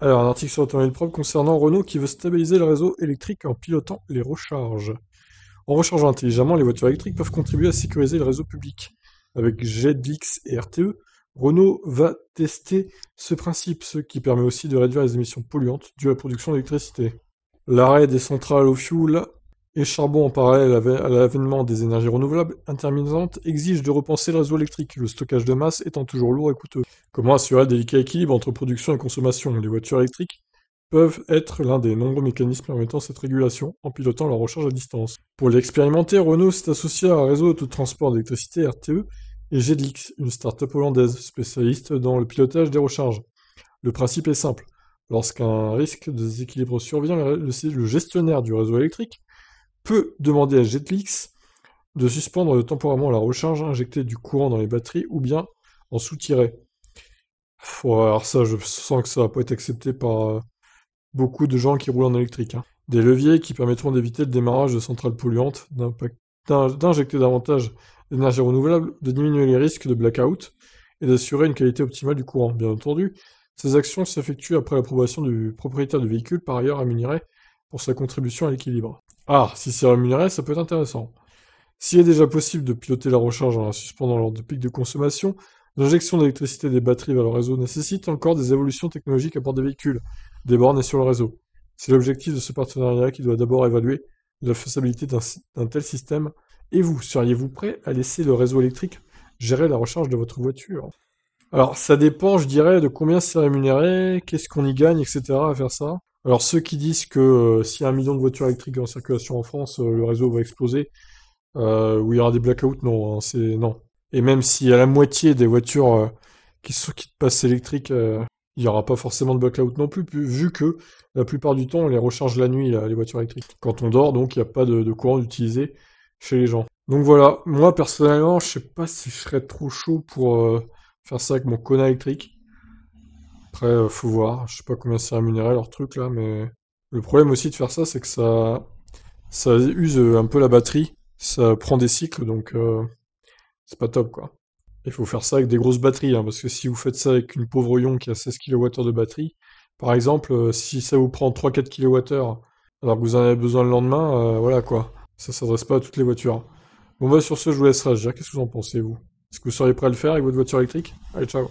Alors, article sur l'automobile propre concernant Renault qui veut stabiliser le réseau électrique en pilotant les recharges. En rechargeant intelligemment, les voitures électriques peuvent contribuer à sécuriser le réseau public. Avec JetBix et RTE, Renault va tester ce principe, ce qui permet aussi de réduire les émissions polluantes dues à la production d'électricité. L'arrêt des centrales au fioul et charbon en parallèle à l'avènement des énergies renouvelables intermittentes exige de repenser le réseau électrique, le stockage de masse étant toujours lourd et coûteux. Comment assurer un délicat équilibre entre production et consommation Les voitures électriques peuvent être l'un des nombreux mécanismes permettant cette régulation en pilotant leur recharge à distance. Pour l'expérimenter, Renault s'est associé à un réseau de transport d'électricité RTE et GEDLIX, une start-up hollandaise spécialiste dans le pilotage des recharges. Le principe est simple. Lorsqu'un risque de déséquilibre survient, le gestionnaire du réseau électrique peut demander à Jetlix de suspendre temporairement la recharge, injecter du courant dans les batteries ou bien en soutirer. alors ça, je sens que ça va pas être accepté par euh, beaucoup de gens qui roulent en électrique. Hein. Des leviers qui permettront d'éviter le démarrage de centrales polluantes, d'injecter davantage d'énergie renouvelable, de diminuer les risques de blackout et d'assurer une qualité optimale du courant. Bien entendu, ces actions s'effectuent après l'approbation du propriétaire du véhicule, par ailleurs rémunéré pour sa contribution à l'équilibre. Ah, si c'est rémunéré, ça peut être intéressant. S'il est déjà possible de piloter la recharge en la suspendant lors de pics de consommation, l'injection d'électricité des batteries vers le réseau nécessite encore des évolutions technologiques à bord des véhicules, des bornes et sur le réseau. C'est l'objectif de ce partenariat qui doit d'abord évaluer la faisabilité d'un tel système. Et vous, seriez-vous prêt à laisser le réseau électrique gérer la recharge de votre voiture Alors, ça dépend, je dirais, de combien c'est rémunéré, qu'est-ce qu'on y gagne, etc. à faire ça. Alors ceux qui disent que si euh, s'il y a un million de voitures électriques en circulation en France, euh, le réseau va exploser, euh, ou il y aura des blackouts, non, hein, c'est non. Et même s'il y a la moitié des voitures qui, sont, passent électriques, il n'y aura pas forcément de blackout non plus, vu que la plupart du temps on les recharge la nuit, les voitures électriques. Quand on dort, donc il n'y a pas de, de courant utilisé chez les gens. Donc voilà, moi personnellement, je sais pas si je serais trop chaud pour faire ça avec mon Kona électrique. Après, euh, faut voir. Je sais pas combien c'est rémunéré leur truc là, mais le problème aussi de faire ça, c'est que ça, ça use euh, un peu la batterie. Ça prend des cycles, donc euh, c'est pas top quoi. Il faut faire ça avec des grosses batteries, hein, parce que si vous faites ça avec une pauvre ion qui a 16 kWh de batterie, par exemple, si ça vous prend 3-4 kWh alors que vous en avez besoin le lendemain, voilà quoi. Ça s'adresse pas à toutes les voitures. Bon bah sur ce, je vous laisse réagir. Qu'est-ce que vous en pensez vous Est-ce que vous seriez prêt à le faire avec votre voiture électrique Allez, ciao